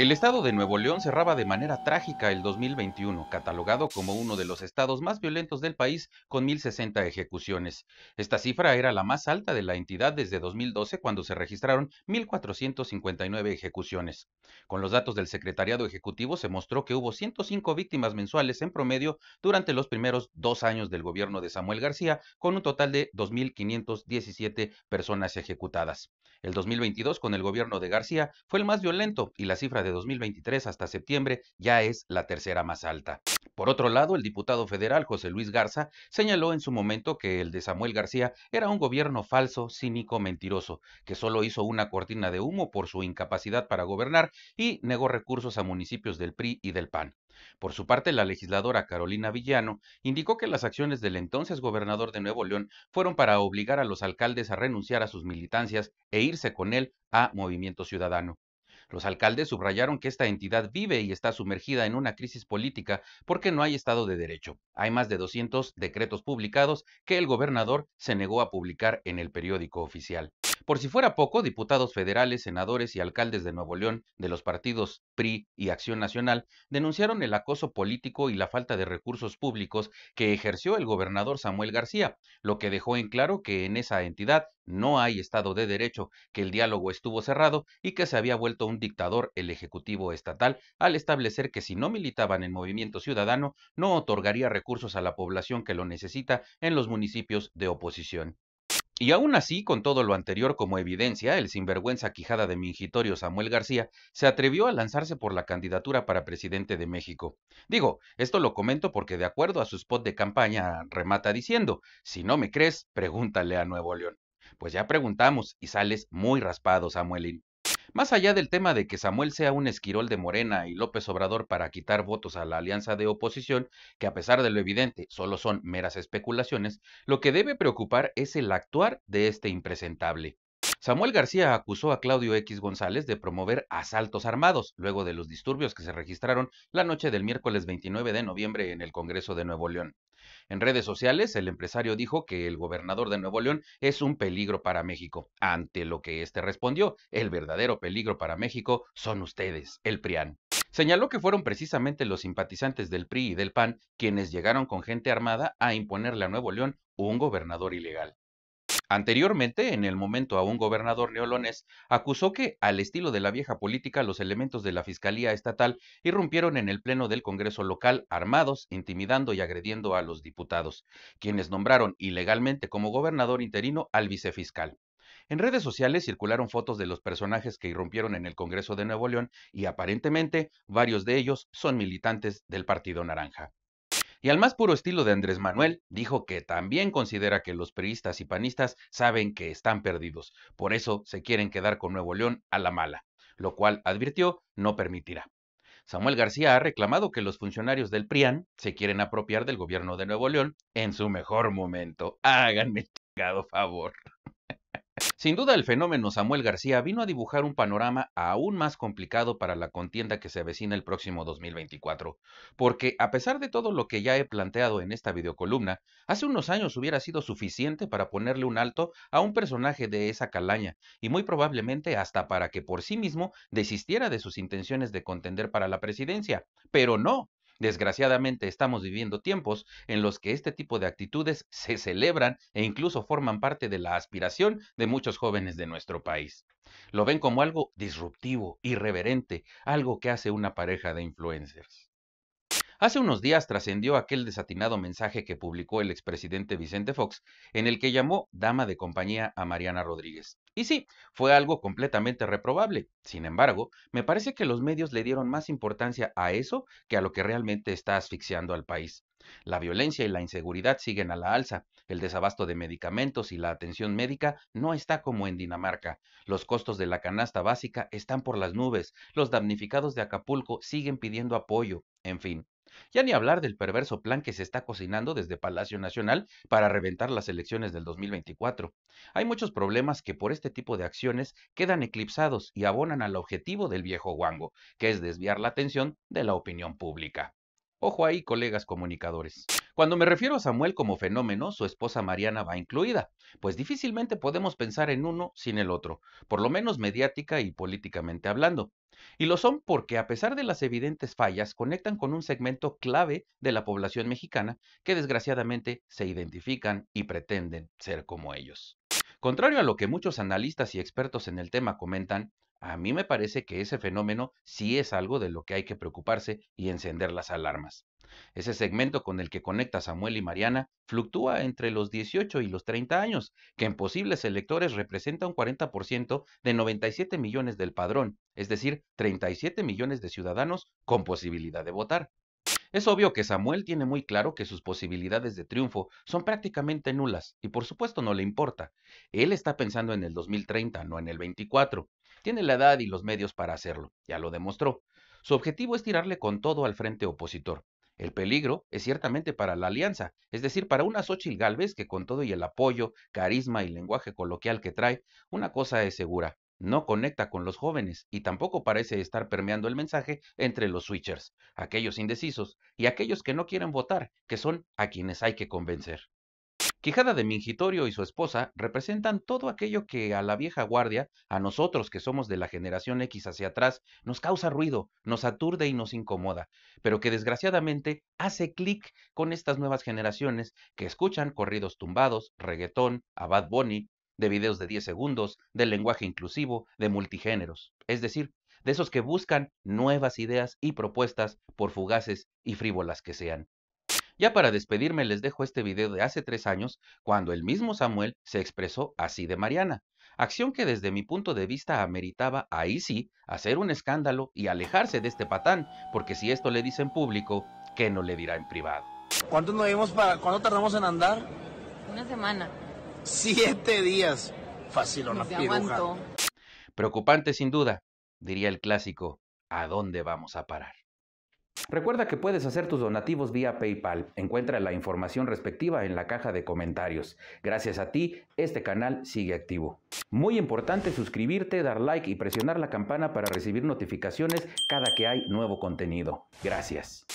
El estado de Nuevo León cerraba de manera trágica el 2021, catalogado como uno de los estados más violentos del país, con 1.060 ejecuciones. Esta cifra era la más alta de la entidad desde 2012, cuando se registraron 1.459 ejecuciones. Con los datos del Secretariado Ejecutivo se mostró que hubo 105 víctimas mensuales en promedio durante los primeros dos años del gobierno de Samuel García, con un total de 2.517 personas ejecutadas. El 2022, con el gobierno de García, fue el más violento y la cifra de 2023 hasta septiembre ya es la tercera más alta. Por otro lado, el diputado federal José Luis Garza señaló en su momento que el de Samuel García era un gobierno falso, cínico, mentiroso, que solo hizo una cortina de humo por su incapacidad para gobernar y negó recursos a municipios del PRI y del PAN. Por su parte, la legisladora Carolina Villano indicó que las acciones del entonces gobernador de Nuevo León fueron para obligar a los alcaldes a renunciar a sus militancias e irse con él a Movimiento Ciudadano. Los alcaldes subrayaron que esta entidad vive y está sumergida en una crisis política porque no hay Estado de Derecho. Hay más de 200 decretos publicados que el gobernador se negó a publicar en el periódico oficial. Por si fuera poco, diputados federales, senadores y alcaldes de Nuevo León de los partidos PRI y Acción Nacional denunciaron el acoso político y la falta de recursos públicos que ejerció el gobernador Samuel García, lo que dejó en claro que en esa entidad no hay Estado de Derecho, que el diálogo estuvo cerrado y que se había vuelto un dictador el Ejecutivo Estatal al establecer que si no militaban en Movimiento Ciudadano no otorgaría recursos a la población que lo necesita en los municipios de oposición. Y aún así, con todo lo anterior como evidencia, el sinvergüenza Quijada de Mingitorio Samuel García se atrevió a lanzarse por la candidatura para presidente de México. Digo, esto lo comento porque de acuerdo a su spot de campaña remata diciendo, si no me crees, pregúntale a Nuevo León. Pues ya preguntamos y sales muy raspado, Samuelín. Más allá del tema de que Samuel sea un esquirol de Morena y López Obrador para quitar votos a la alianza de oposición, que a pesar de lo evidente solo son meras especulaciones, lo que debe preocupar es el actuar de este impresentable. Samuel García acusó a Claudio X González de promover asaltos armados luego de los disturbios que se registraron la noche del miércoles 29 de noviembre en el Congreso de Nuevo León. En redes sociales, el empresario dijo que el gobernador de Nuevo León es un peligro para México, ante lo que este respondió, el verdadero peligro para México son ustedes, el PRIAN. Señaló que fueron precisamente los simpatizantes del PRI y del PAN quienes llegaron con gente armada a imponerle a Nuevo León un gobernador ilegal. Anteriormente, en el momento a un gobernador neolonés, acusó que, al estilo de la vieja política, los elementos de la Fiscalía Estatal irrumpieron en el Pleno del Congreso local armados, intimidando y agrediendo a los diputados, quienes nombraron ilegalmente como gobernador interino al vicefiscal. En redes sociales circularon fotos de los personajes que irrumpieron en el Congreso de Nuevo León y aparentemente varios de ellos son militantes del Partido Naranja y al más puro estilo de Andrés Manuel, dijo que también considera que los priistas y panistas saben que están perdidos, por eso se quieren quedar con Nuevo León a la mala, lo cual, advirtió, no permitirá. Samuel García ha reclamado que los funcionarios del PRIAN se quieren apropiar del gobierno de Nuevo León en su mejor momento. Háganme el chingado favor. Sin duda el fenómeno Samuel García vino a dibujar un panorama aún más complicado para la contienda que se avecina el próximo 2024, porque a pesar de todo lo que ya he planteado en esta videocolumna, hace unos años hubiera sido suficiente para ponerle un alto a un personaje de esa calaña y muy probablemente hasta para que por sí mismo desistiera de sus intenciones de contender para la presidencia, pero no, Desgraciadamente estamos viviendo tiempos en los que este tipo de actitudes se celebran e incluso forman parte de la aspiración de muchos jóvenes de nuestro país. Lo ven como algo disruptivo, irreverente, algo que hace una pareja de influencers. Hace unos días trascendió aquel desatinado mensaje que publicó el expresidente Vicente Fox, en el que llamó dama de compañía a Mariana Rodríguez. Y sí, fue algo completamente reprobable. Sin embargo, me parece que los medios le dieron más importancia a eso que a lo que realmente está asfixiando al país. La violencia y la inseguridad siguen a la alza, el desabasto de medicamentos y la atención médica no está como en Dinamarca, los costos de la canasta básica están por las nubes, los damnificados de Acapulco siguen pidiendo apoyo, en fin, ya ni hablar del perverso plan que se está cocinando desde Palacio Nacional para reventar las elecciones del 2024. Hay muchos problemas que por este tipo de acciones quedan eclipsados y abonan al objetivo del viejo guango, que es desviar la atención de la opinión pública. Ojo ahí, colegas comunicadores. Cuando me refiero a Samuel como fenómeno, su esposa Mariana va incluida, pues difícilmente podemos pensar en uno sin el otro, por lo menos mediática y políticamente hablando. Y lo son porque, a pesar de las evidentes fallas, conectan con un segmento clave de la población mexicana que desgraciadamente se identifican y pretenden ser como ellos. Contrario a lo que muchos analistas y expertos en el tema comentan, a mí me parece que ese fenómeno sí es algo de lo que hay que preocuparse y encender las alarmas. Ese segmento con el que conecta Samuel y Mariana fluctúa entre los 18 y los 30 años, que en posibles electores representa un 40% de 97 millones del padrón, es decir, 37 millones de ciudadanos con posibilidad de votar. Es obvio que Samuel tiene muy claro que sus posibilidades de triunfo son prácticamente nulas y por supuesto no le importa. Él está pensando en el 2030, no en el 24. Tiene la edad y los medios para hacerlo, ya lo demostró. Su objetivo es tirarle con todo al frente opositor. El peligro es ciertamente para la alianza, es decir, para una Xochitl Galvez que con todo y el apoyo, carisma y lenguaje coloquial que trae, una cosa es segura, no conecta con los jóvenes y tampoco parece estar permeando el mensaje entre los switchers, aquellos indecisos y aquellos que no quieren votar, que son a quienes hay que convencer. Quijada de Mingitorio y su esposa representan todo aquello que a la vieja guardia, a nosotros que somos de la generación X hacia atrás, nos causa ruido, nos aturde y nos incomoda, pero que desgraciadamente hace clic con estas nuevas generaciones que escuchan corridos tumbados, reggaetón, Abad Bad Bunny, de videos de 10 segundos, del lenguaje inclusivo, de multigéneros, es decir, de esos que buscan nuevas ideas y propuestas por fugaces y frívolas que sean. Ya para despedirme les dejo este video de hace tres años, cuando el mismo Samuel se expresó así de Mariana, acción que desde mi punto de vista ameritaba, ahí sí, hacer un escándalo y alejarse de este patán, porque si esto le dice en público, ¿qué no le dirá en privado? ¿Cuántos nos para, ¿cuánto tardamos en andar? Una semana. Siete días. Facilona piruja. Preocupante sin duda, diría el clásico, ¿a dónde vamos a parar? Recuerda que puedes hacer tus donativos vía PayPal. Encuentra la información respectiva en la caja de comentarios. Gracias a ti, este canal sigue activo. Muy importante suscribirte, dar like y presionar la campana para recibir notificaciones cada que hay nuevo contenido. Gracias.